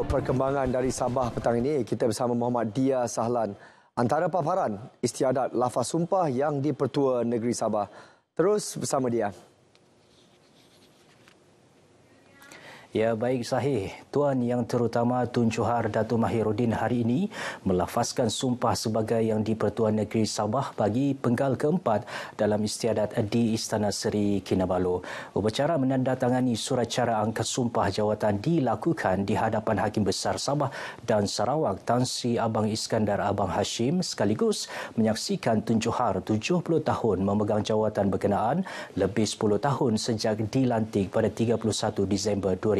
untuk perkembangan dari Sabah petang ini. Kita bersama Muhammad Dia Sahlan. Antara paparan istiadat lafaz sumpah yang dipertua negeri Sabah. Terus bersama dia. Dia. Ya baik sahih, tuan yang terutama Tun Johar Datuk Mahirudin hari ini melafazkan sumpah sebagai yang di-Pertuan Negeri Sabah bagi penggal keempat dalam istiadat di Istana Seri Kinabalu. Ubacara menandatangani surat cara angkat sumpah jawatan dilakukan di hadapan Hakim Besar Sabah dan Sarawak Tan Sri Abang Iskandar Abang Hashim sekaligus menyaksikan Tun Johar 70 tahun memegang jawatan berkenaan lebih 10 tahun sejak dilantik pada 31 Disember 2020.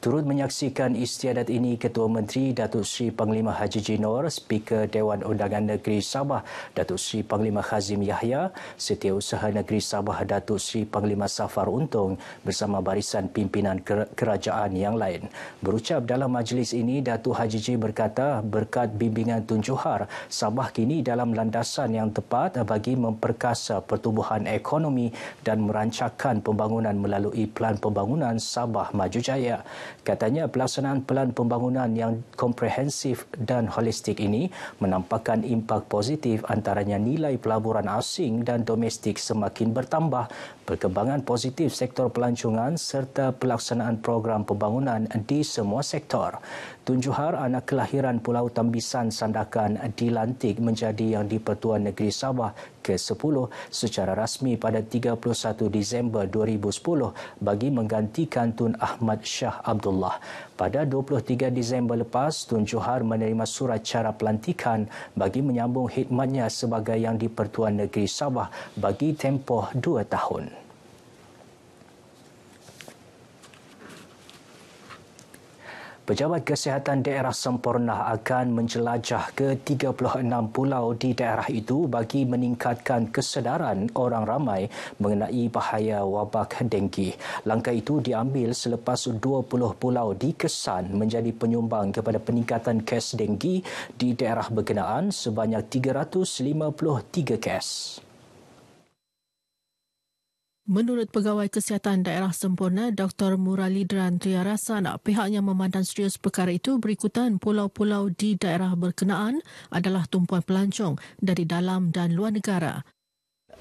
Turut menyaksikan istiadat ini Ketua Menteri Datuk Sri Panglima Haji Jinor, Speaker Dewan Undangan Negeri Sabah Datuk Sri Panglima Hazim Yahya, Setiausaha Negeri Sabah Datuk Sri Panglima Safar Untung bersama barisan pimpinan kerajaan yang lain. Berucap dalam majlis ini, Datuk Haji Ji berkata berkat bimbingan Tun Johar, Sabah kini dalam landasan yang tepat bagi memperkasa pertumbuhan ekonomi dan merancakan pembangunan melalui pelan Pembangunan Sabah Maju Jaya. Katanya pelaksanaan pelan pembangunan yang komprehensif dan holistik ini menampakkan impak positif antaranya nilai pelaburan asing dan domestik semakin bertambah, perkembangan positif sektor pelancongan serta pelaksanaan program pembangunan di semua sektor. Tun anak kelahiran Pulau Tambisan Sandakan dilantik menjadi yang di-Pertuan Negeri Sabah ke-10 secara rasmi pada 31 Disember 2010 bagi menggantikan Tun Ahmad Shah Abdullah. Pada 23 Disember lepas, Tun Johar menerima surat cara pelantikan bagi menyambung khidmatnya sebagai Yang di-Pertuan Negeri Sabah bagi tempoh dua tahun. Pejabat Kesihatan Daerah Sempurna akan menjelajah ke 36 pulau di daerah itu bagi meningkatkan kesedaran orang ramai mengenai bahaya wabak denggi. Langkah itu diambil selepas 20 pulau dikesan menjadi penyumbang kepada peningkatan kes denggi di daerah berkenaan sebanyak 353 kes. Menurut Pegawai Kesihatan Daerah Sempurna, Dr. Murali Dran Triarasan, pihaknya memandang serius perkara itu berikutan pulau-pulau di daerah berkenaan adalah tumpuan pelancong dari dalam dan luar negara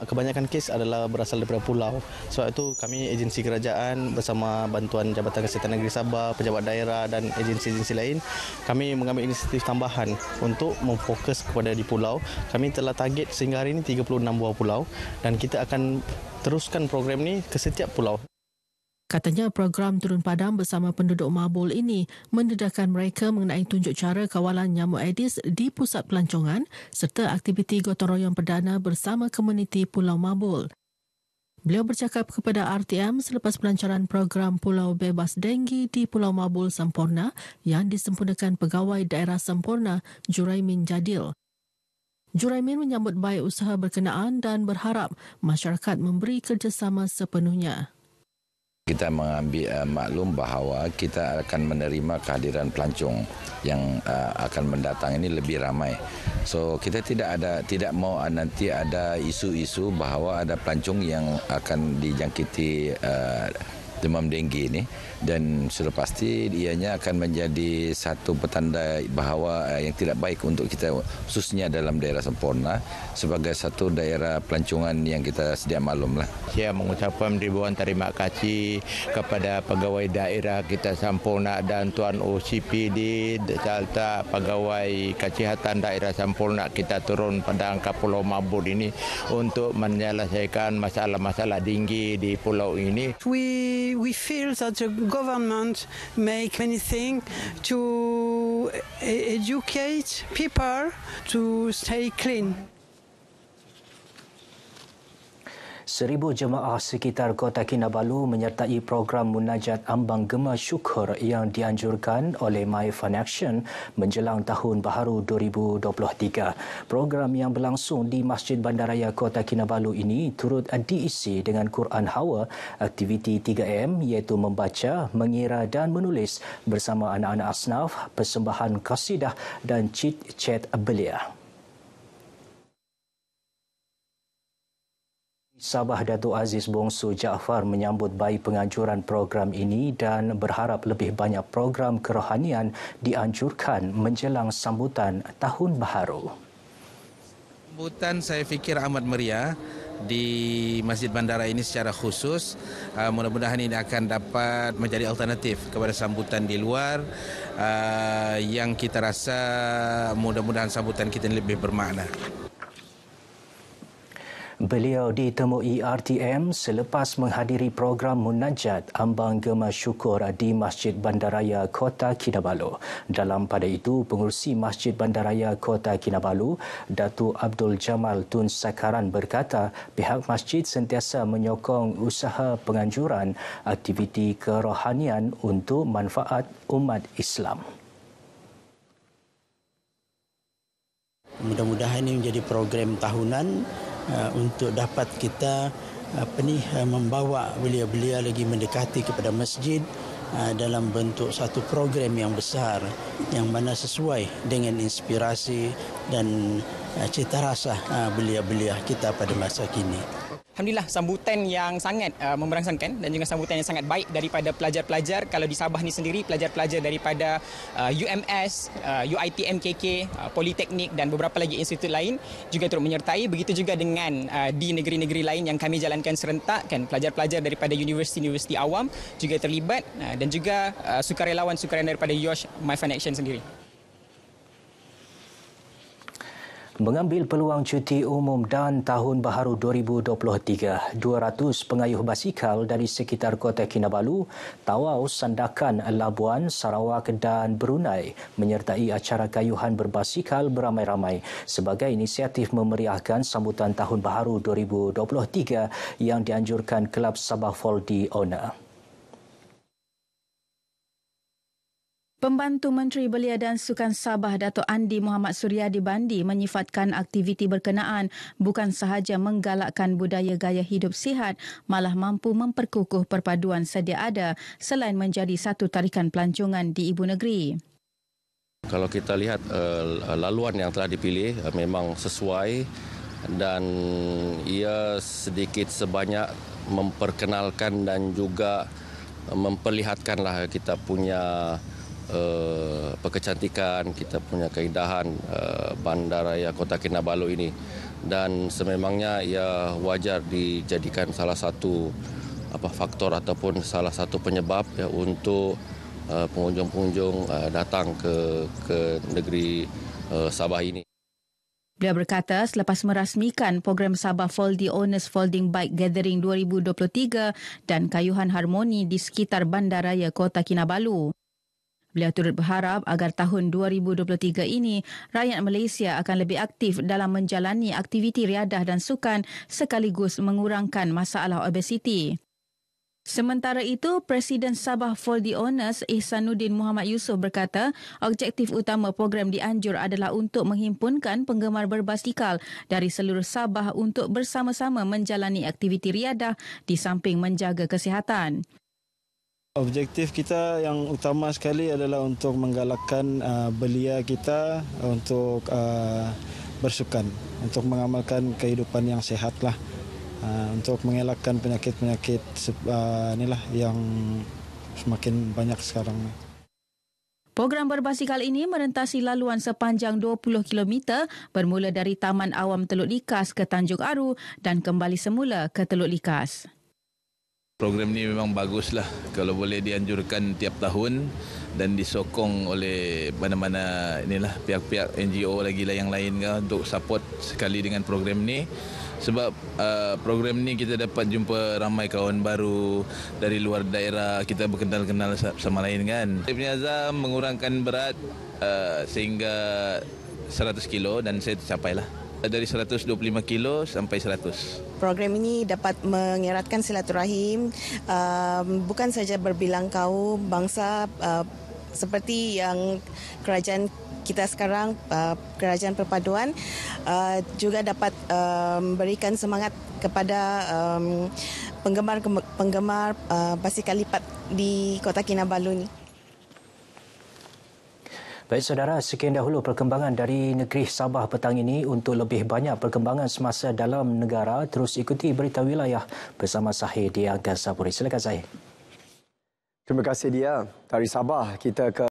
kebanyakan kes adalah berasal daripada pulau. Sebab itu kami agensi kerajaan bersama bantuan Jabatan Kesihatan Negeri Sabah, pejabat daerah dan agensi-agensi lain, kami mengambil inisiatif tambahan untuk memfokus kepada di pulau. Kami telah target sehingga hari ini 36 buah pulau dan kita akan teruskan program ini ke setiap pulau. Katanya program Turun Padam bersama penduduk Mabul ini mendedahkan mereka mengenai tunjuk cara kawalan nyamuk Aedes di pusat pelancongan serta aktiviti gotong royong perdana bersama komuniti Pulau Mabul. Beliau bercakap kepada RTM selepas pelancaran program Pulau Bebas Denggi di Pulau Mabul Sempurna yang disempurnakan pegawai daerah Sempurna Juraimin Jadil. Juraimin menyambut baik usaha berkenaan dan berharap masyarakat memberi kerjasama sepenuhnya kita mengambil uh, maklum bahawa kita akan menerima kehadiran pelancong yang uh, akan mendatang ini lebih ramai. So kita tidak ada tidak mau uh, nanti ada isu-isu bahawa ada pelancong yang akan dijangkiti uh, demam denggi ini dan sudah pasti ianya akan menjadi satu petanda bahawa eh, yang tidak baik untuk kita khususnya dalam daerah Semporna sebagai satu daerah pelancongan yang kita sedia maklumlah. Saya mengucapkan ribuan terima kasih kepada pegawai daerah kita Semporna dan Tuan OCPD serta pegawai kesihatan daerah Semporna kita turun pada angka Pulau Mabur ini untuk menyelesaikan masalah-masalah dengue di pulau ini. Tweet. we, feel that the government make anything to educate people to stay clean. Seribu jemaah sekitar Kota Kinabalu menyertai program Munajat Ambang Gema Syukur yang dianjurkan oleh My Fun Action menjelang Tahun Baharu 2023. Program yang berlangsung di Masjid Bandaraya Kota Kinabalu ini turut diisi dengan Quran Hawa, aktiviti 3M iaitu membaca, mengira dan menulis bersama anak-anak asnaf, persembahan kasidah dan chit-chat belia. Sabah Dato' Aziz Bongsu Jaafar menyambut baik penganjuran program ini dan berharap lebih banyak program kerohanian dianjurkan menjelang sambutan Tahun Baharu. Sambutan saya fikir amat meriah di Masjid Bandara ini secara khusus ah, mudah-mudahan ini akan dapat menjadi alternatif kepada sambutan di luar ah, yang kita rasa mudah-mudahan sambutan kita lebih bermakna. Beliau ditemui RTM selepas menghadiri program Munajat Ambang Gema Syukur di Masjid Bandaraya Kota Kinabalu. Dalam pada itu, pengurusi Masjid Bandaraya Kota Kinabalu, Datu Abdul Jamal Tun Sakaran berkata pihak masjid sentiasa menyokong usaha penganjuran aktiviti kerohanian untuk manfaat umat Islam. Mudah-mudahan ini menjadi program tahunan Uh, untuk dapat kita apa uh, ni uh, membawa belia-belia lagi mendekati kepada masjid dalam bentuk satu program yang besar yang mana sesuai dengan inspirasi dan cita rasa belia-belia kita pada masa kini. Alhamdulillah sambutan yang sangat uh, memberangsangkan dan juga sambutan yang sangat baik daripada pelajar-pelajar kalau di Sabah ni sendiri pelajar-pelajar daripada uh, UMS, uh, UITMKK, uh, Politeknik dan beberapa lagi institut lain juga turut menyertai begitu juga dengan uh, di negeri-negeri lain yang kami jalankan serentak kan pelajar-pelajar daripada universiti-universiti awam juga terlibat uh, dan juga uh, sukarelawan-sukarelawan daripada Yosh My Fan Action sendiri. Mengambil peluang cuti umum dan tahun baharu 2023, 200 pengayuh basikal dari sekitar Kota Kinabalu, Tawau, Sandakan, Labuan, Sarawak dan Brunei menyertai acara kayuhan berbasikal beramai-ramai sebagai inisiatif memeriahkan sambutan tahun baharu 2023 yang dianjurkan Kelab Sabah Foldi Ona. Pembantu Menteri Belia dan Sukan Sabah Dato' Andi Muhammad Surya di Bandi menyifatkan aktiviti berkenaan bukan sahaja menggalakkan budaya gaya hidup sihat malah mampu memperkukuh perpaduan sedia ada selain menjadi satu tarikan pelancongan di ibu negeri. Kalau kita lihat eh, laluan yang telah dipilih eh, memang sesuai dan ia sedikit sebanyak memperkenalkan dan juga eh, memperlihatkanlah kita punya uh, Eh, Pekecantikan kita punya keindahan uh, bandaraya Kota Kinabalu ini dan sememangnya ia wajar dijadikan salah satu apa faktor ataupun salah satu penyebab ya untuk uh, pengunjung-pengunjung uh, datang ke ke negeri uh, Sabah ini. Beliau berkata selepas merasmikan program Sabah Foldy Owners Folding Bike Gathering 2023 dan kayuhan harmoni di sekitar Bandaraya Kota Kinabalu. Beliau turut berharap agar tahun 2023 ini rakyat Malaysia akan lebih aktif dalam menjalani aktiviti riadah dan sukan sekaligus mengurangkan masalah obesiti. Sementara itu, Presiden Sabah Foldy Owners Ihsanuddin Muhammad Yusof berkata, objektif utama program dianjur adalah untuk menghimpunkan penggemar berbasikal dari seluruh Sabah untuk bersama-sama menjalani aktiviti riadah di samping menjaga kesihatan. Objektif kita yang utama sekali adalah untuk menggalakkan uh, belia kita untuk uh, bersukan, untuk mengamalkan kehidupan yang sehat lah, uh, untuk mengelakkan penyakit-penyakit uh, inilah yang semakin banyak sekarang. Program berbasikal ini merentasi laluan sepanjang 20 km bermula dari Taman Awam Teluk Likas ke Tanjung Aru dan kembali semula ke Teluk Likas. Program ini memang baguslah kalau boleh dianjurkan tiap tahun dan disokong oleh mana-mana inilah pihak-pihak NGO lagi lah yang lain kah untuk support sekali dengan program ini sebab uh, program ini kita dapat jumpa ramai kawan baru dari luar daerah kita berkenal-kenal sama lain kan. Saya punya azam mengurangkan berat uh, sehingga 100 kilo dan saya tercapailah dari 125 kilo sampai 100. Program ini dapat mengeratkan silaturahim uh, bukan saja berbilang kaum bangsa uh, seperti yang kerajaan kita sekarang uh, kerajaan perpaduan uh, juga dapat memberikan um, semangat kepada um, penggemar penggemar uh, basikal lipat di Kota Kinabalu ini. Baik saudara, sekian dahulu perkembangan dari negeri Sabah petang ini untuk lebih banyak perkembangan semasa dalam negara terus ikuti berita wilayah bersama Sahih di Angkasa Puri. Silakan saya. Terima kasih dia. Dari Sabah kita ke